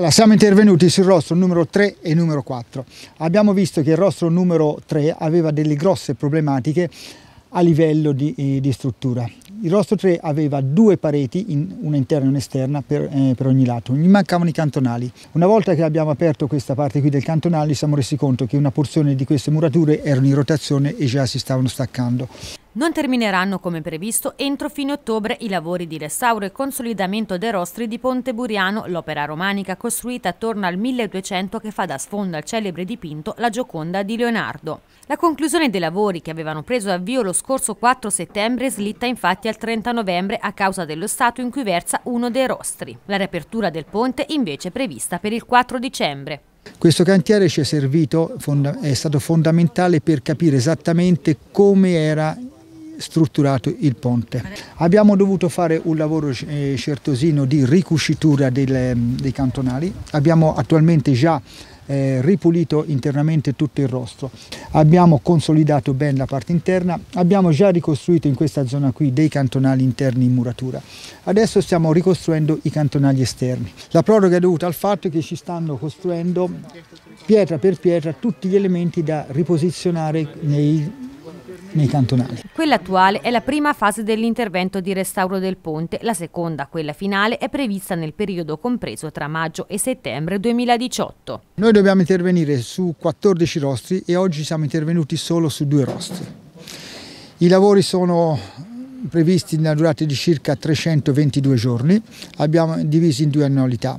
Allora, siamo intervenuti sul rostro numero 3 e numero 4. Abbiamo visto che il rostro numero 3 aveva delle grosse problematiche a livello di, eh, di struttura. Il rostro 3 aveva due pareti, in, una interna e un'esterna per, eh, per, ogni lato, gli mancavano i cantonali. Una volta che abbiamo aperto questa parte qui del cantonale ci siamo resi conto che una porzione di queste murature erano in rotazione e già si stavano staccando. Non termineranno come previsto entro fine ottobre i lavori di restauro e consolidamento dei rostri di Ponte Buriano, l'opera romanica costruita attorno al 1200 che fa da sfondo al celebre dipinto La Gioconda di Leonardo. La conclusione dei lavori che avevano preso avvio lo scorso 4 settembre slitta infatti al 30 novembre a causa dello stato in cui versa uno dei rostri. La riapertura del ponte invece è prevista per il 4 dicembre. Questo cantiere ci è servito, è stato fondamentale per capire esattamente come era strutturato il ponte. Abbiamo dovuto fare un lavoro eh, certosino di ricuscitura eh, dei cantonali, abbiamo attualmente già eh, ripulito internamente tutto il rostro. Abbiamo consolidato ben la parte interna, abbiamo già ricostruito in questa zona qui dei cantonali interni in muratura. Adesso stiamo ricostruendo i cantonali esterni. La proroga è dovuta al fatto che ci stanno costruendo pietra per pietra tutti gli elementi da riposizionare nei nei cantonali. Quella attuale è la prima fase dell'intervento di restauro del ponte, la seconda, quella finale, è prevista nel periodo compreso tra maggio e settembre 2018. Noi dobbiamo intervenire su 14 rostri e oggi siamo intervenuti solo su due rostri. I lavori sono previsti nella durata di circa 322 giorni, abbiamo divisi in due annualità.